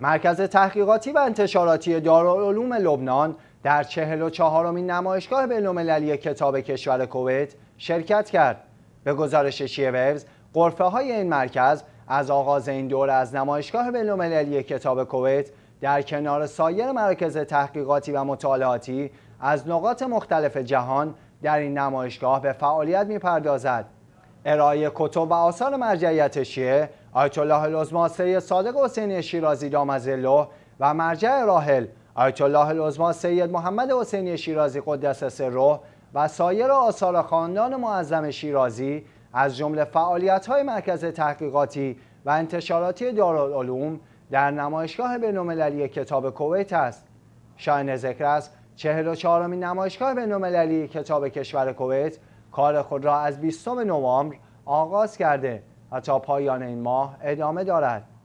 مرکز تحقیقاتی و انتشاراتی دارالعلوم لبنان در 44 امین نمایشگاه بین‌المللی کتاب کشور کویت شرکت کرد. به گزارش شیویوز، قرفه های این مرکز از آغاز این دوره از نمایشگاه بین‌المللی کتاب کویت در کنار سایر مراکز تحقیقاتی و مطالعاتی از نقاط مختلف جهان در این نمایشگاه به فعالیت میپردازد. ارائه کتب و آثار مرجعیت شیعه آیت الله العظما سید صادق حسینی شیرازی دامز الله و مرجع راحل آیت الله العظما سید محمد حسینی شیرازی قدس سره و سایر آثار خاندان معظم شیرازی از جمله فعالیت‌های مرکز تحقیقاتی و انتشاراتی دارالعلوم در نمایشگاه بین‌المللی کتاب کویت است. شاین ذکر است 44 نمایشگاه بین‌المللی کتاب کشور کویت کار خود را از 20 نوامبر آغاز کرده و تا پایان این ماه ادامه دارد